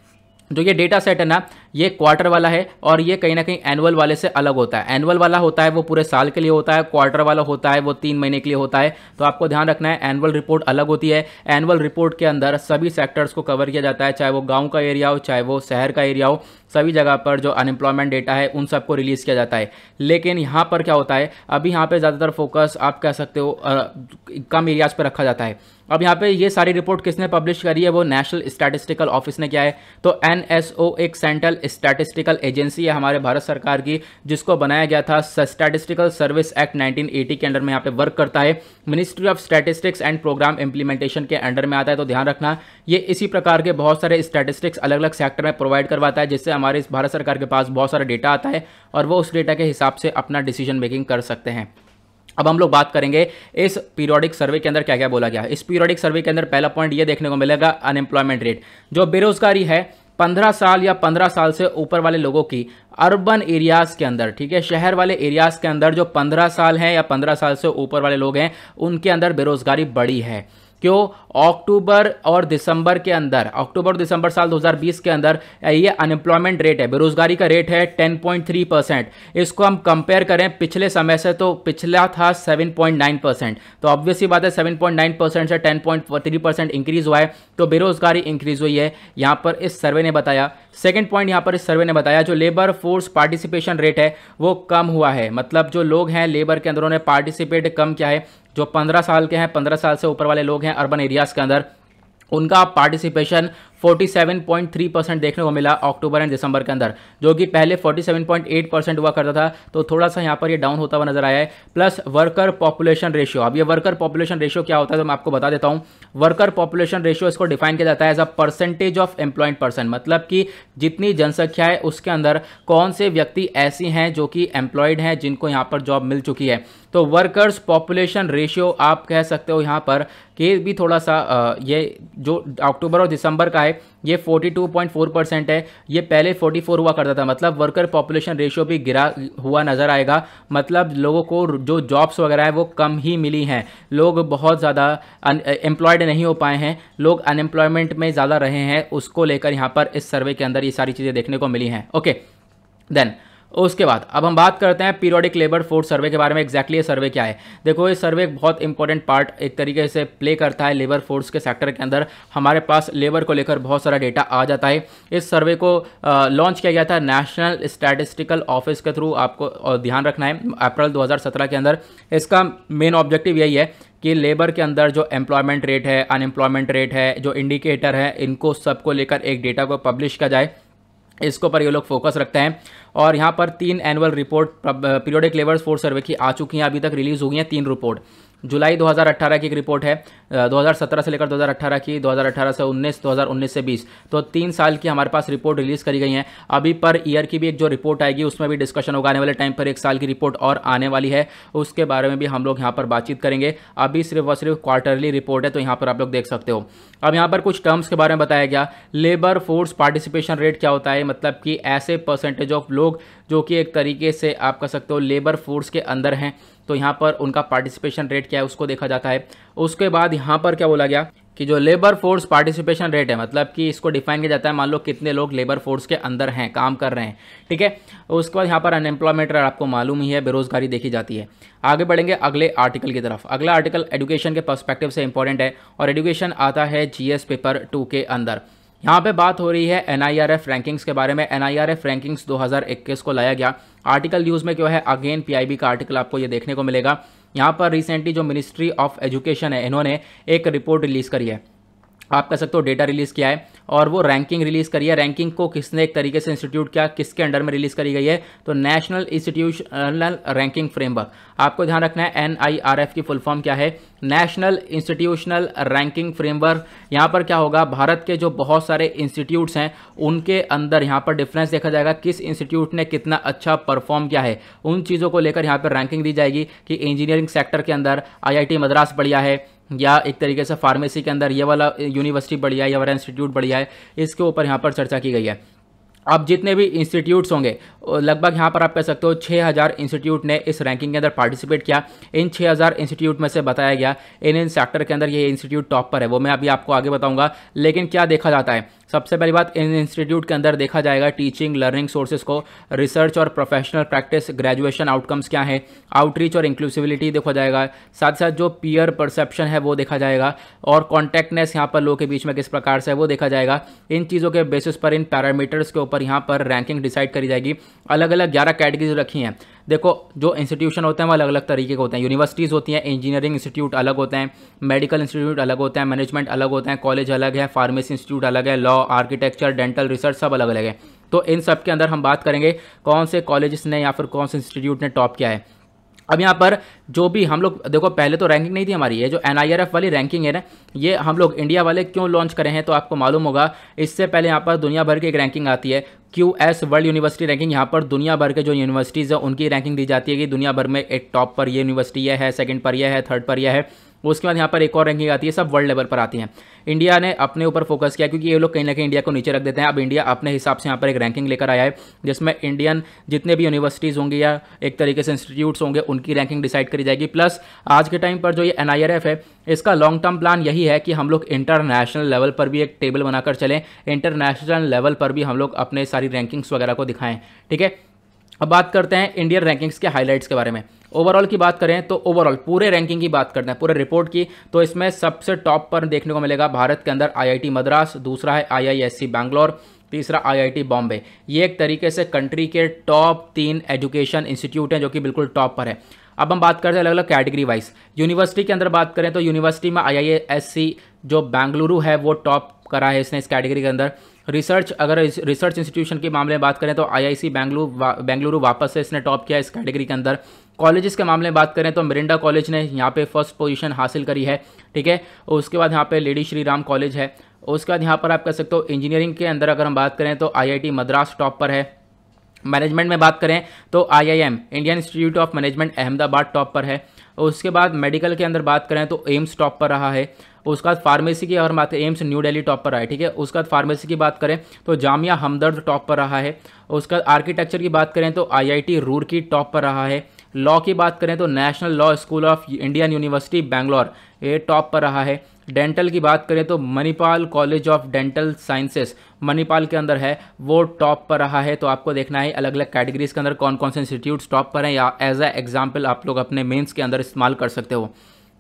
जो ये डेटा सेट है ना ये क्वार्टर वाला है और ये कहीं ना कहीं एनुअल वाले से अलग होता है एनुअल वाला होता है वो पूरे साल के लिए होता है क्वार्टर वाला होता है वो तीन महीने के लिए होता है तो आपको ध्यान रखना है एनुअल रिपोर्ट अलग होती है एनुअल रिपोर्ट के अंदर सभी सेक्टर्स को कवर किया जाता है चाहे वो गाँव का एरिया हो चाहे वो शहर का एरिया हो सभी जगह पर जो अनएम्प्लॉयमेंट डेटा है उन सबको रिलीज़ किया जाता है लेकिन यहाँ पर क्या होता है अभी यहाँ पर ज़्यादातर फोकस आप कह सकते हो कम एरियाज़ पर रखा जाता है अब यहाँ पे ये सारी रिपोर्ट किसने पब्लिश करी है वो नेशनल स्टैटिस्टिकल ऑफिस ने किया है तो एन एक सेंट्रल स्टैटिस्टिकल एजेंसी है हमारे भारत सरकार की जिसको बनाया गया था स्टैटिस्टिकल सर्विस एक्ट 1980 के अंडर में यहाँ पे वर्क करता है ministry of statistics and programme implementation के अंडर में आता है तो ध्यान रखना ये इसी प्रकार के बहुत सारे स्टैटिस्टिक्स अलग अलग सेक्टर में प्रोवाइड करवाता है जिससे हमारे भारत सरकार के पास बहुत सारा डेटा आता है और वो उस डेटा के हिसाब से अपना डिसीजन मेकिंग कर सकते हैं अब हम लोग बात करेंगे इस पीरियोडिक सर्वे के अंदर क्या क्या बोला गया इस पीरियोडिक सर्वे के अंदर पहला पॉइंट ये देखने को मिलेगा अनएम्प्लॉयमेंट रेट जो बेरोजगारी है पंद्रह साल या पंद्रह साल से ऊपर वाले लोगों की अर्बन एरियाज के अंदर ठीक है शहर वाले एरियाज के अंदर जो पंद्रह साल हैं या पंद्रह साल से ऊपर वाले लोग हैं उनके अंदर बेरोजगारी बड़ी है क्यों अक्टूबर और दिसंबर के अंदर अक्टूबर दिसंबर साल 2020 के अंदर ये अनएम्प्लॉयमेंट रेट है बेरोजगारी का रेट है 10.3 परसेंट इसको हम कंपेयर करें पिछले समय से तो पिछला था 7.9 परसेंट तो ऑब्वियसली बात है 7.9 परसेंट से 10.3 परसेंट इंक्रीज हुआ है तो बेरोजगारी इंक्रीज हुई है यहाँ पर इस सर्वे ने बताया सेकेंड पॉइंट यहाँ पर इस सर्वे ने बताया जो लेबर फोर्स पार्टिसिपेशन रेट है वो कम हुआ है मतलब जो लोग हैं लेबर के अंदर उन्होंने पार्टिसिपेट कम किया है जो पंद्रह साल के हैं पंद्रह साल से ऊपर वाले लोग हैं अर्बन एरियाज़ के अंदर उनका पार्टिसिपेशन 47.3 परसेंट देखने को मिला अक्टूबर एंड दिसंबर के अंदर जो कि पहले 47.8 परसेंट हुआ करता था तो थोड़ा सा यहाँ पर ये डाउन होता हुआ नजर आया है प्लस वर्कर पॉपुलेशन रेशियो अब ये वर्कर पॉपुलेशन रेशियो क्या होता है तो मैं आपको बता देता हूँ वर्कर पॉपुलेशन रेशियो इसको डिफाइन किया जाता है as a percentage of employed person मतलब कि जितनी जनसंख्या है उसके अंदर कौन से व्यक्ति ऐसी हैं जो कि एम्प्लॉयड हैं जिनको यहाँ पर जॉब मिल चुकी है तो वर्कर्स पॉपुलेशन रेशियो आप कह सकते हो यहाँ पर कि भी थोड़ा सा ये जो अक्टूबर और दिसंबर का है ये 42.4 परसेंट है ये पहले 44 हुआ करता था मतलब वर्कर पॉपुलेशन रेशियो भी गिरा हुआ नज़र आएगा मतलब लोगों को जो जॉब्स वगैरह है वो कम ही मिली हैं लोग बहुत ज़्यादा एम्प्लॉयड नहीं हो पाए हैं लोग अनएम्प्लॉयमेंट में ज़्यादा रहे हैं उसको लेकर यहाँ पर इस सर्वे के अंदर ये सारी चीज़ें देखने को मिली हैं ओके देन उसके बाद अब हम बात करते हैं पीरियडिक लेबर फोर्स सर्वे के बारे में एग्जैक्टली ये सर्वे क्या है देखो ये सर्वे एक बहुत इंपॉर्टेंट पार्ट एक तरीके से प्ले करता है लेबर फोर्स के सेक्टर के अंदर हमारे पास लेबर को लेकर बहुत सारा डेटा आ जाता है इस सर्वे को लॉन्च किया गया था नेशनल स्टैटिस्टिकल ऑफिस के थ्रू आपको ध्यान रखना है अप्रैल दो के अंदर इसका मेन ऑब्जेक्टिव यही है कि लेबर के अंदर जो एम्प्लॉयमेंट रेट है अनएम्प्लॉयमेंट रेट है जो इंडिकेटर है इनको सबको लेकर एक डेटा को पब्लिश किया जाए इसके ऊपर ये लोग फोकस रखते हैं और यहाँ पर तीन annual report periodic labour force survey की आ चुकी हैं अभी तक रिलीज़ हुई हैं तीन रिपोर्ट जुलाई 2018 की एक रिपोर्ट है 2017 से लेकर 2018 की 2018 से 19 2019 से 20 तो तीन साल की हमारे पास रिपोर्ट रिलीज़ करी गई है अभी पर ईयर की भी एक जो रिपोर्ट आएगी उसमें भी डिस्कशन होगा आने वाले टाइम पर एक साल की रिपोर्ट और आने वाली है उसके बारे में भी हम लोग यहाँ पर बातचीत करेंगे अभी सिर्फ और सिर्फ क्वार्टरली रिपोर्ट है तो यहाँ पर आप लोग देख सकते हो अब यहाँ पर कुछ टर्म्स के बारे में बताया गया लेबर फोर्स पार्टिसिपेशन रेट क्या होता है मतलब कि ऐसे परसेंटेज ऑफ लोग जो कि एक तरीके से आप कह सकते हो लेबर फोर्स के अंदर हैं तो यहाँ पर उनका पार्टिसिपेशन रेट क्या है उसको देखा जाता है उसके बाद यहाँ पर क्या बोला गया कि जो लेबर फोर्स पार्टिसिपेशन रेट है मतलब कि इसको डिफाइन किया जाता है मान लो कितने लोग लेबर फोर्स के अंदर हैं काम कर रहे हैं ठीक है उसके बाद यहाँ पर अनएम्प्लॉयमेंट रेट आपको मालूम ही है बेरोजगारी देखी जाती है आगे बढ़ेंगे अगले आर्टिकल की तरफ अगला आर्टिकल एडुकेशन के पर्स्पेक्टिव से इंपॉर्टेंट है और एडुकेशन आता है जी पेपर टू के अंदर यहाँ पे बात हो रही है एन रैंकिंग्स के बारे में एन रैंकिंग्स 2021 को लाया गया आर्टिकल न्यूज़ में क्यों है अगेन पीआईबी का आर्टिकल आपको ये देखने को मिलेगा यहाँ पर रिसेंटली जो मिनिस्ट्री ऑफ एजुकेशन है इन्होंने एक रिपोर्ट रिलीज़ करी है आप कह सकते हो डेटा रिलीज़ किया है और वो रैंकिंग रिलीज़ करी है रैंकिंग को किसने एक तरीके से इंस्टीट्यूट किया किसके अंडर में रिलीज़ करी गई है तो नेशनल इंस्टीट्यूशनल रैंकिंग फ्रेमवर्क आपको ध्यान रखना है एन की फुल फॉर्म क्या है नेशनल इंस्टीट्यूशनल रैंकिंग फ्रेमवर्क यहाँ पर क्या होगा भारत के जो बहुत सारे इंस्टीट्यूट्स हैं उनके अंदर यहाँ पर डिफरेंस देखा जाएगा किस इंस्टीट्यूट ने कितना अच्छा परफॉर्म किया है उन चीज़ों को लेकर यहाँ पर रैंकिंग दी जाएगी कि इंजीनियरिंग सेक्टर के अंदर आईआईटी मद्रास बढ़िया है या एक तरीके से फार्मेसी के अंदर ये वाला यूनिवर्सिटी बढ़िया है या वाला इंस्टीट्यूट बढ़िया है इसके ऊपर यहाँ पर चर्चा की गई है अब जितने भी इंस्टीट्यूट्स होंगे लगभग यहाँ पर आप कह सकते हो 6000 इंस्टीट्यूट ने इस रैंकिंग के अंदर पार्टिसिपेट किया इन 6000 इंस्टीट्यूट में से बताया गया इन इन सेक्टर के अंदर ये इंस्टीट्यूट टॉप पर है वो मैं अभी आपको आगे बताऊंगा लेकिन क्या देखा जाता है सबसे पहली बात इन इंस्टीट्यूट के अंदर देखा जाएगा टीचिंग लर्निंग सोर्सेज को रिसर्च और प्रोफेशनल प्रैक्टिस ग्रेजुएशन आउटकम्स क्या है आउटरीच और इंक्लूसिविलिटी देखा जाएगा साथ साथ जो पीयर परसेप्शन है वो देखा जाएगा और कॉन्टैक्टनेस यहाँ पर लोगों के बीच में किस प्रकार से है वो देखा जाएगा इन चीज़ों के बेसिस पर इन पैरामीटर्स के ऊपर यहाँ पर रैंकिंग डिसाइड करी जाएगी अलग अलग ग्यारह कैटेगरीज रखी हैं देखो जो इंस्टीट्यूशन होते हैं वो अलग अलग तरीके के होते हैं यूनिवर्सिटीज़ होती हैं इंजीनियरिंग इंस्टीट्यूट अलग होते हैं मेडिकल इंस्टीट्यूट अलग होते हैं मैनेजमेंट अलग होते हैं कॉलेज अलग है फार्मेसी इंस्टीट्यूट अलग है लॉ आर्किटेक्चर डेंटल रिसर्च सब अलग अलग है तो इन सब के अंदर हम बात करेंगे कौन से कॉलेज ने या फिर कौन से इंस्टीट्यूट ने टॉप किया है अब यहाँ पर जो भी हम लोग देखो पहले तो रैंकिंग नहीं थी हमारी ये जो एन वाली रैंकिंग है ना ये हम लोग इंडिया वाले क्यों लॉन्च करें हैं तो आपको मालूम होगा इससे पहले यहाँ पर दुनिया भर की एक रैंकिंग आती है Q S world university ranking यहाँ पर दुनिया भर के जो यूनिवर्सिटीज़ हैं उनकी रैंकिंग दी जाती है कि दुनिया भर में एक टॉप पर ये यूनिवर्सिटी ये है सेकंड पर यह है थर्ड पर यह है उसके बाद यहाँ पर एक और रैंकिंग आती है सब वर्ल्ड लेवल पर आती हैं इंडिया ने अपने ऊपर फोकस किया क्योंकि ये लोग कहीं ना कहीं इंडिया को नीचे रख देते हैं अब इंडिया अपने हिसाब से यहाँ पर एक रैंकिंग लेकर आया है जिसमें इंडियन जितने भी यूनिवर्सिटीज़ होंगी या एक तरीके से इंस्टीट्यूट्स होंगे उनकी रैंकिंग डिसाइड करी जाएगी प्लस आज के टाइम पर जो ये एन है इसका लॉन्ग टर्म प्लान यही है कि हम लोग इंटरनेशनल लेवल पर भी एक टेबल बनाकर चलें इंटरनेशनल लेवल पर भी हम लोग अपने सारी रैंकिंग्स वगैरह को दिखाएँ ठीक है अब बात करते हैं इंडियन रैंकिंग्स के हाईलाइट्स के बारे में ओवरऑल की बात करें तो ओवरऑल पूरे रैंकिंग की बात करते हैं पूरे रिपोर्ट की तो इसमें सबसे टॉप पर देखने को मिलेगा भारत के अंदर आईआईटी मद्रास दूसरा है आईआईएससी बैंगलोर तीसरा आईआईटी बॉम्बे ये एक तरीके से कंट्री के टॉप तीन एजुकेशन इंस्टीट्यूट हैं जो कि बिल्कुल टॉप पर है अब हम बात करते हैं अलग अलग कैटेगरी वाइज यूनिवर्सिटी के अंदर बात करें तो यूनिवर्सिटी में आईआईएससी जो बेंगलुरु है वो टॉप करा है इसने इस कैटेगरी के अंदर रिसर्च अगर रिसर्च इंस्टीट्यूशन के मामले में बात करें तो आईआईसी बेंगलुरु बेंगलुरु वापस से इसने टॉप किया इस कैटेगरी के अंदर कॉलेजेस के मामले में बात करें तो मिरिंडा कॉलेज ने यहाँ पे फर्स्ट पोजीशन हासिल करी है ठीक है और उसके बाद यहाँ पे लेडी श्री राम कॉलेज है उसके बाद यहाँ पर आप कह सकते हो इंजीनियरिंग के अंदर अगर हम बात करें तो आईआईटी मद्रास टॉप पर है मैनेजमेंट में बात करें तो IIM Indian institute of management Ahmedabad top पर है उसके बाद मेडिकल के अंदर बात करें तो एम्स टॉप पर रहा है उसके बाद फार्मेसी की अगर बात एम्स न्यू दिल्ली टॉप पर रहा है ठीक है उसके बाद फार्मेसी की बात करें तो जामिया हमदर्द टॉप पर रहा है उसके बाद आर्किटेक्चर की बात करें तो आईआईटी रूरकी टॉप पर रहा है लॉ की बात करें तो national law school of Indian university Bangalore ये टॉप पर रहा है डेंटल की बात करें तो Manipal college of dental sciences Manipal के अंदर है वो टॉप पर रहा है तो आपको देखना है अलग अलग कैटेगरीज के अंदर कौन कौन से इंस्टीट्यूट टॉप पर हैं या एज अ एग्जाम्पल आप लोग अपने मेन्स के अंदर इस्तेमाल कर सकते हो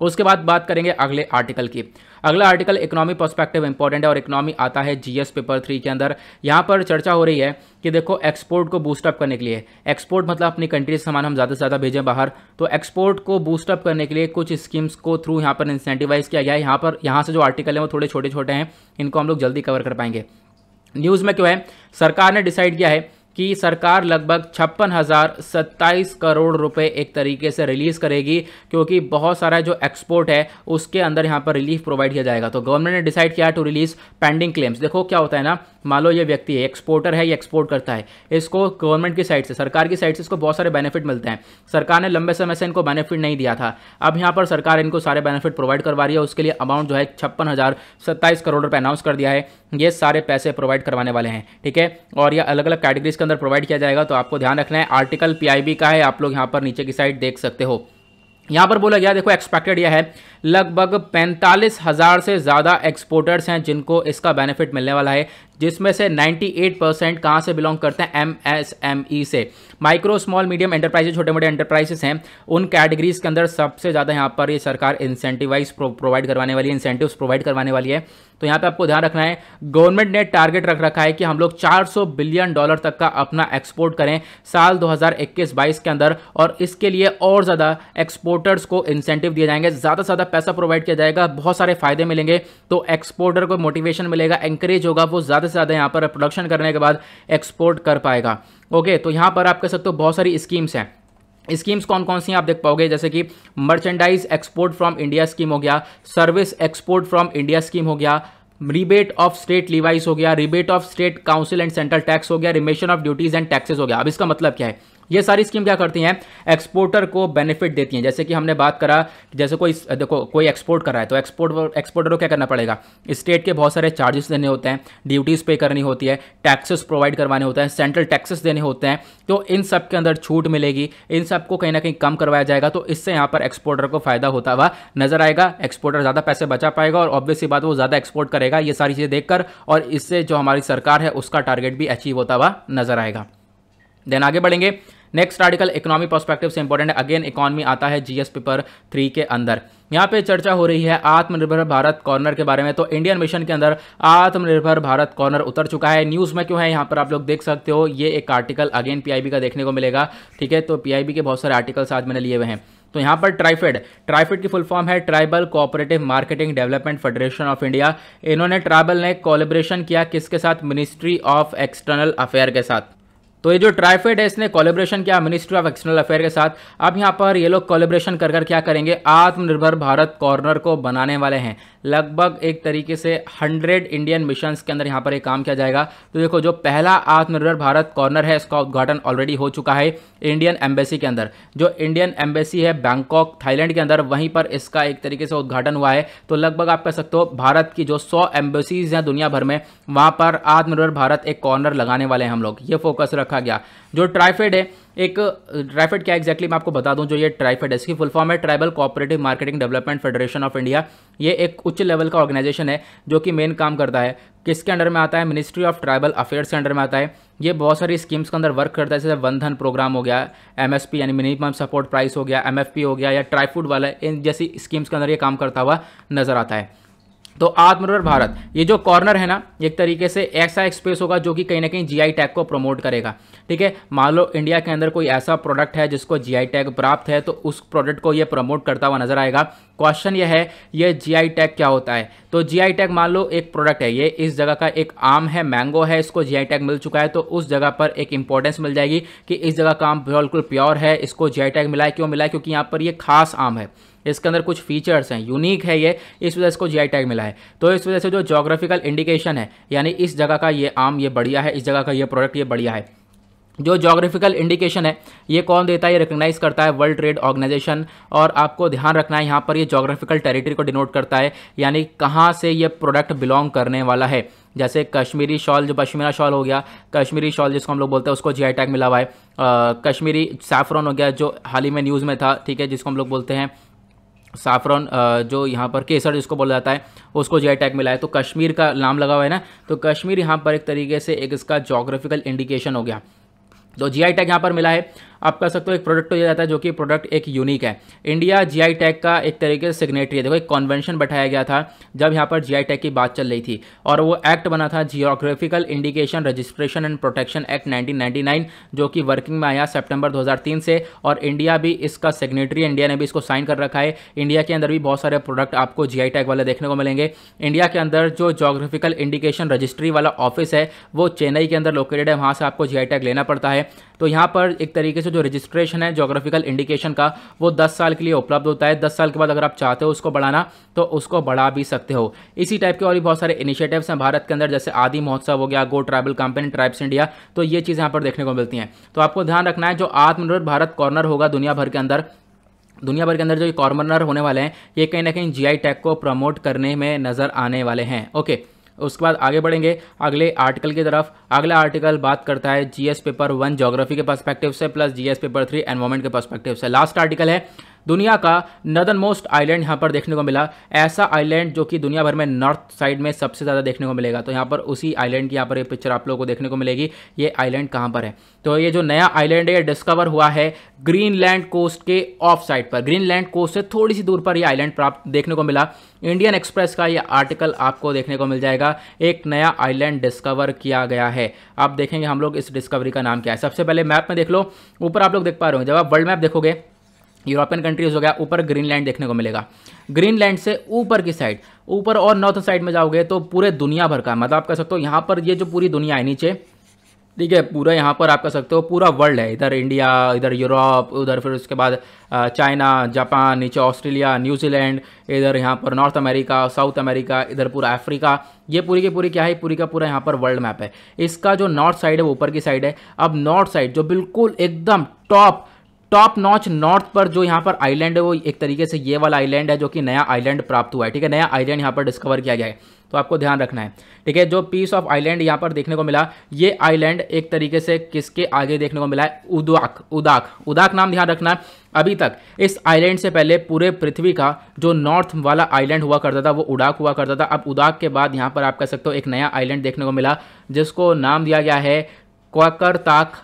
उसके बाद बात करेंगे अगले आर्टिकल की अगला आर्टिकल इकोनॉमी पर्सपेक्टिव इंपॉर्टेंट है और इकोनॉमी आता है जीएस पेपर थ्री के अंदर यहाँ पर चर्चा हो रही है कि देखो एक्सपोर्ट को बूस्टअप करने के लिए एक्सपोर्ट मतलब अपनी कंट्री से सामान हम ज़्यादा से ज़्यादा भेजें बाहर तो एक्सपोर्ट को बूस्टअप करने के लिए कुछ स्कीम्स को थ्रू यहाँ पर इंसेंटिवाइज किया गया है यहाँ पर यहाँ से जो आर्टिकल हैं वो थोड़े छोटे छोटे हैं इनको हम लोग जल्दी कवर कर पाएंगे न्यूज़ में क्यों है सरकार ने डिसाइड किया है कि सरकार लगभग छप्पन हज़ार सत्ताईस करोड़ रुपए एक तरीके से रिलीज़ करेगी क्योंकि बहुत सारा जो एक्सपोर्ट है उसके अंदर यहाँ पर रिलीफ प्रोवाइड किया जाएगा तो गवर्नमेंट ने डिसाइड किया टू रिलीज़ पेंडिंग क्लेम्स देखो क्या होता है ना मान लो ये व्यक्ति है एक्सपोर्टर है या एक्सपोर्ट करता है इसको गवर्नमेंट की साइड से सरकार की साइड से इसको बहुत सारे बेनिफिट मिलते हैं सरकार ने लंबे समय से इनको बेनिफिट नहीं दिया था अब यहाँ पर सरकार इनको सारे बेनिफिट प्रोवाइड करवा रही है उसके लिए अमाउंट जो है छप्पन हज़ार सत्ताईस करोड़ रुपये अनाउंस कर दिया है ये सारे पैसे प्रोवाइड करवाने वाले हैं ठीक है और यह अलग अलग कैटेगरीज इसके अंदर प्रोवाइड किया जाएगा तो आपको ध्यान रखना है आर्टिकल पीआईबी का है आप लोग यहाँ पर नीचे की साइड देख सकते हो यहाँ पर बोला गया देखो एक्सपेक्टेड यह है लगभग पैंतालीस हज़ार से ज़्यादा एक्सपोर्टर्स हैं जिनको इसका बेनिफिट मिलने वाला है जिसमें से 98 परसेंट कहाँ से बिलोंग करते हैं एमएसएमई e से माइक्रो स्मॉल मीडियम एंटरप्राइजेस छोटे मोटे एंटरप्राइजेस हैं उन कैटेगरीज के अंदर सबसे ज़्यादा यहाँ पर ये सरकार इंसेंटिवाइज प्रोवाइड करवाने वाली है इंसेंटिव प्रोवाइड करवाने वाली है तो यहाँ पे आपको ध्यान रखना है गवर्नमेंट ने टारगेट रख रखा है कि हम लोग चार बिलियन डॉलर तक का अपना एक्सपोर्ट करें साल दो हज़ार के अंदर और इसके लिए और ज़्यादा एक्सपोर्टर्स को इंसेंटिव दिए जाएंगे ज़्यादा से ज़्यादा पैसा प्रोवाइड किया जाएगा बहुत सारे फायदे मिलेंगे तो एक्सपोर्टर को मोटिवेशन मिलेगा एंकरेज होगा वो ज़्यादा ज़्यादा से ज़्यादा यहाँ पर प्रोडक्शन करने के बाद एक्सपोर्ट कर पाएगा ओके तो यहाँ पर आप कह सकते हो बहुत सारी स्कीम्स हैं स्कीम्स कौन कौन सी आप देख पाओगे जैसे कि merchandise export from India scheme हो गया service export from India scheme हो गया रिबेट ऑफ स्टेट लिवाइस हो गया rebate of state council and central tax हो गया remission of duties and taxes हो गया अब इसका मतलब क्या है ये सारी स्कीम क्या करती हैं एक्सपोर्टर को बेनिफिट देती हैं जैसे कि हमने बात करा जैसे कोई देखो कोई एक्सपोर्ट कर रहा है तो एक्सपोर्ट एक्सपोर्टर को क्या करना पड़ेगा स्टेट के बहुत सारे चार्जेस देने होते हैं ड्यूटीज़ पे करनी होती है टैक्सेस प्रोवाइड करवाने होते हैं सेंट्रल टैक्सेस देने होते हैं तो इन सब के अंदर छूट मिलेगी इन सब को कहीं ना कहीं कम करवाया जाएगा तो इससे यहाँ पर एक्सपोर्टर को फायदा होता हुआ नजर आएगा एक्सपोर्टर ज़्यादा पैसे बचा पाएगा और ऑब्वियसली बात वो ज़्यादा एक्सपोर्ट करेगा ये सारी चीज़ें देखकर और इससे जो हमारी सरकार है उसका टारगेट भी अचीव होता हुआ नजर आएगा देन आगे बढ़ेंगे नेक्स्ट आर्टिकल इकोनॉमी पर्सपेक्टिव से इंपॉर्टेंट है अगेन इकोनॉमी आता है जीएस पेपर थ्री के अंदर यहाँ पे चर्चा हो रही है आत्मनिर्भर भारत कॉर्नर के बारे में तो इंडियन मिशन के अंदर आत्मनिर्भर भारत कॉर्नर उतर चुका है न्यूज़ में क्यों है यहाँ पर आप लोग देख सकते हो ये एक आर्टिकल अगेन पीआईबी का देखने को मिलेगा ठीक है तो पीआईबी के बहुत सारे आर्टिकल्स आज मैंने लिए हुए हैं तो यहाँ पर ट्राइफेड ट्राइफेड की फुल फॉर्म है tribal cooperative marketing development federation of India इन्होंने ट्राइबल ने कोलेब्रेशन किया किसके साथ मिनिस्ट्री ऑफ एक्सटर्नल अफेयर के साथ तो ये जो ट्राइफेड है इसने कोलेब्रेशन किया मिनिस्ट्री ऑफ एक्सटर्नल अफेयर के साथ अब यहाँ पर ये लोग कोलेब्रेशन कर कर क्या करेंगे आत्मनिर्भर भारत कॉर्नर को बनाने वाले हैं लगभग एक तरीके से 100 इंडियन मिशन के अंदर यहाँ पर काम किया जाएगा तो देखो जो पहला आत्मनिर्भर भारत कॉर्नर है इसका उद्घाटन ऑलरेडी हो चुका है इंडियन एम्बेसी के अंदर जो इंडियन एम्बेसी है बैंकॉक थाईलैंड के अंदर वहीं पर इसका एक तरीके से उद्घाटन हुआ है तो लगभग आप कह सकते हो भारत की जो सौ एम्बेसीज हैं दुनिया भर में वहां पर आत्मनिर्भर भारत एक कॉर्नर लगाने वाले हैं हम लोग ये फोकस रखा गया जो ट्राइफेड है एक ट्राइफेड क्या एक्जैक्टली मैं आपको बता दूं जो ये ट्राइफेड है इसकी फुल फॉर्म है tribal cooperative marketing development federation of India ये एक उच्च लेवल का ऑर्गेनाइजेशन है जो कि मेन काम करता है किसके अंडर में आता है मिनिस्ट्री ऑफ ट्राइबल अफेयर्स के अंडर में आता है ये बहुत सारी स्कीम्स के अंदर वर्क करता है जैसे वन धन प्रोग्राम हो गया एमएसपी यानी मिनिमम सपोर्ट प्राइस हो गया एमएफपी हो गया या ट्राईफूड वाला इन जैसी स्कीम्स के अंदर ये काम करता हुआ नजर आता है तो आत्मनिर्भर भारत ये जो कॉर्नर है ना एक तरीके से ऐसा एक्सप्रेस होगा जो कि कहीं ना कहीं जीआई टैग को प्रमोट करेगा ठीक है मान लो इंडिया के अंदर कोई ऐसा प्रोडक्ट है जिसको जीआई टैग प्राप्त है तो उस प्रोडक्ट को ये प्रमोट करता हुआ नजर आएगा क्वेश्चन ये है ये जीआई टैग क्या होता है तो जीआई टैग मान लो एक प्रोडक्ट है ये इस जगह का एक आम है मैंगो है इसको जीआई टैग मिल चुका है तो उस जगह पर एक इंपॉर्टेंस मिल जाएगी कि इस जगह का आम बिल्कुल प्योर है इसको जीआई टैग मिला है क्यों मिला है क्योंकि यहाँ पर यह खास आम है इसके अंदर कुछ फीचर्स हैं यूनिक है ये इस वजह से इसको जी टैग मिला है तो इस वजह से जो जोग्राफिकल इंडिकेशन है यानी इस जगह का ये आम ये बढ़िया है इस जगह का ये प्रोडक्ट ये बढ़िया है जो जोग्राफिकल इंडिकेशन है ये कौन देता है ये रिकोगनाइज करता है वर्ल्ड ट्रेड ऑर्गेनाइजेशन और आपको ध्यान रखना है यहाँ पर ये जोग्राफिकल टेरिटरी को डिनोट करता है यानी कहाँ से ये प्रोडक्ट बिलोंग करने वाला है जैसे कश्मीरी शॉल जो पश्मीना शॉल हो गया कश्मीरी शॉल जिसको हम लोग बोलते हैं उसको जी टैग मिला हुआ है आ, कश्मीरी सैफरन हो गया जो हाल ही में न्यूज़ में था ठीक है जिसको हम लोग बोलते हैं साफरन uh, जो यहाँ पर केसर जिसको बोला जाता है उसको जी टैग मिला है तो कश्मीर का नाम लगा हुआ है ना तो कश्मीर यहाँ पर एक तरीके से एक इसका जोग्राफिकल इंडिकेशन हो गया तो जी आई टैग यहाँ पर मिला है आप कह सकते हो एक प्रोडक्ट हो जाता है जो कि प्रोडक्ट एक यूनिक है इंडिया जीआई टैग का एक तरीके से सिग्नेटरी है देखो एक कॉन्वेंशन बैठाया गया था जब यहाँ पर जीआई टैग की बात चल रही थी और वो एक्ट बना था geographical indication registration and protection act nine जो कि वर्किंग में आया हज़ार तीन से और इंडिया भी इसका सिग्नेटरी इंडिया ने भी इसको साइन कर रखा है इंडिया के अंदर भी बहुत सारे प्रोडक्ट आपको आई टैग वाले देखने को मिलेंगे इंडिया के अंदर जो जोग्राफिकल इंडिकेशन रजिस्ट्री वाला ऑफिस है वो चेन्नई के अंदर लोकेटेड है वहाँ से आपको जी टैग लेना पड़ता है तो यहाँ पर एक तरीके से जो रजिस्ट्रेशन है जोग्राफिकल इंडिकेशन का वो दस साल के लिए उपलब्ध होता है दस साल के बाद अगर आप चाहते हो उसको बढ़ाना तो उसको बढ़ा भी सकते हो इसी टाइप के और भी बहुत सारे इनिशिएटिव्स हैं भारत के अंदर जैसे आदि महोत्सव हो गया go tribal company tribes India तो ये चीज यहाँ पर देखने को मिलती हैं तो आपको ध्यान रखना है जो आत्मनिर्भर भारत कॉर्नर होगा दुनिया भर के अंदर दुनिया भर के अंदर जो कॉर्नर होने वाले हैं ये कहीं ना कहीं जीआई टैग को प्रमोट करने में नज़र आने वाले हैं ओके उसके बाद आगे बढ़ेंगे अगले आर्टिकल की तरफ अगला आर्टिकल बात करता है जीएस पेपर वन जोग्राफी के पर्सपेक्टिव से plus GS paper three environment के पर्सपेक्टिव से लास्ट आर्टिकल है दुनिया का नदन मोस्ट आइलैंड यहाँ पर देखने को मिला ऐसा आइलैंड जो कि दुनिया भर में नॉर्थ साइड में सबसे ज़्यादा देखने को मिलेगा तो यहाँ पर उसी आइलैंड की यहाँ पर ये पिक्चर आप लोगों को देखने को मिलेगी ये आइलैंड कहाँ पर है तो ये जो नया आइलैंड है ये डिस्कवर हुआ है ग्रीनलैंड कोस्ट के ऑफ साइड पर ग्रीनलैंड कोस्ट से थोड़ी सी दूर पर यह आइलैंड प्राप्त देखने को मिला इंडियन एक्सप्रेस का ये आर्टिकल आपको देखने को मिल जाएगा एक नया आइलैंड डिस्कवर किया गया है आप देखेंगे हम लोग इस डिस्कवरी का नाम क्या है सबसे पहले मैप में देख लो ऊपर आप लोग देख पा रहे हो जब आप वर्ल्ड मैप देखोगे यूरोपियन कंट्रीज हो गया ऊपर ग्रीनलैंड देखने को मिलेगा ग्रीनलैंड से ऊपर की साइड ऊपर और नॉर्थ साइड में जाओगे तो पूरे दुनिया भर का मतलब आप कह सकते हो यहाँ पर ये जो पूरी दुनिया है नीचे ठीक है पूरा यहाँ पर आप कह सकते हो पूरा वर्ल्ड है इधर इंडिया इधर यूरोप उधर फिर उसके बाद चाइना जापान नीचे ऑस्ट्रेलिया न्यूजीलैंड इधर यहाँ पर नॉर्थ अमेरिका साउथ अमेरिका इधर पूरा अफ्रीका ये पूरी की पूरी क्या है पूरी का पूरा यहाँ पर वर्ल्ड मैप है इसका जो नॉर्थ साइड है वो ऊपर की साइड है अब नॉर्थ साइड जो बिल्कुल एकदम टॉप टॉप नॉच नॉर्थ पर जो यहाँ पर आइलैंड है वो एक तरीके से ये वाला आइलैंड है जो कि नया आइलैंड प्राप्त हुआ है ठीक है नया आइलैंड यहाँ पर डिस्कवर किया गया है तो आपको ध्यान रखना है ठीक है जो पीस ऑफ आइलैंड यहाँ पर देखने को मिला ये आइलैंड एक तरीके से किसके आगे देखने को मिला है उदाक उदाक उदाक नाम ध्यान रखना अभी तक इस आइलैंड से पहले पूरे पृथ्वी का जो नॉर्थ वाला आइलैंड हुआ करता था वो उड़ाक हुआ करता था अब उदाक के बाद यहाँ पर आप कह सकते हो एक नया आइलैंड देखने को मिला जिसको नाम दिया गया है क्वाकर ताक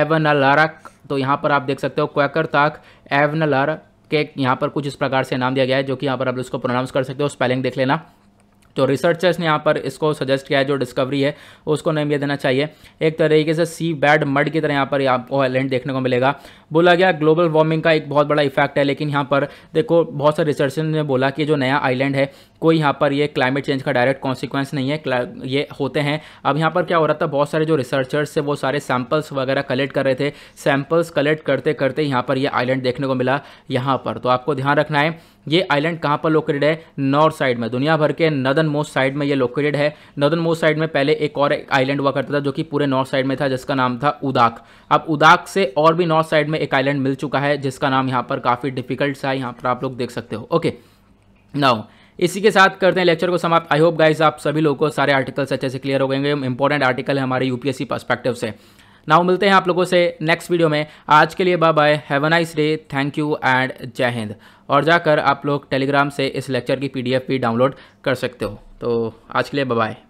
एवनलारक तो यहाँ पर आप देख सकते हो क्वेकर ताक एवनलर के यहाँ पर कुछ इस प्रकार से नाम दिया गया है जो कि यहाँ पर आप इसको प्रोनाउंस कर सकते हो स्पेलिंग देख लेना तो रिसर्चर्स ने यहाँ पर इसको सजेस्ट किया है जो डिस्कवरी है उसको नेम ये देना चाहिए एक तरीके से सी बैड मड की तरह यहाँ पर आपको आइलैंड देखने को मिलेगा बोला गया ग्लोबल वार्मिंग का एक बहुत बड़ा इफेक्ट है लेकिन यहाँ पर देखो बहुत सारे रिसर्चर्स ने बोला कि जो नया आइलैंड है कोई यहाँ पर ये क्लाइमेट चेंज का डायरेक्ट कॉन्सिक्वेंस नहीं है ये होते हैं अब यहाँ पर क्या हो रहा था बहुत सारे जो रिसर्चर्स थे वो सारे सैम्पल्स वगैरह कलेक्ट कर रहे थे सैम्पल्स कलेक्ट करते करते यहाँ पर ये आइलैंड देखने को मिला यहाँ पर तो आपको ध्यान रखना है ये आइलैंड कहाँ पर लोकेटेड है नॉर्थ साइड में दुनिया भर के नदन मोस्ट साइड में ये लोकेटेड है नदन मोस्ट साइड में पहले एक और आइलैंड हुआ करता था जो कि पूरे नॉर्थ साइड में था जिसका नाम था उदाक अब उदाक से और भी नॉर्थ साइड में एक आइलैंड मिल चुका है जिसका नाम यहाँ पर काफ़ी डिफिकल्ट सा है यहाँ पर आप लोग देख सकते हो ओके नाउ इसी के साथ करते हैं लेक्चर को समाप्त आई होप गाइज आप सभी लोगों को सारे आर्टिकल्स अच्छे से क्लियर हो गएंगे इंपॉर्टेंट आर्टिकल है हमारे यूपीएससी पर्सपेक्टिव से नाउ मिलते हैं आप लोगों से नेक्स्ट वीडियो में आज के लिए bye bye have nice day thank you and जय हिंद और जाकर आप लोग टेलीग्राम से इस लेक्चर की पी भी डाउनलोड कर सकते हो तो आज के लिए बाय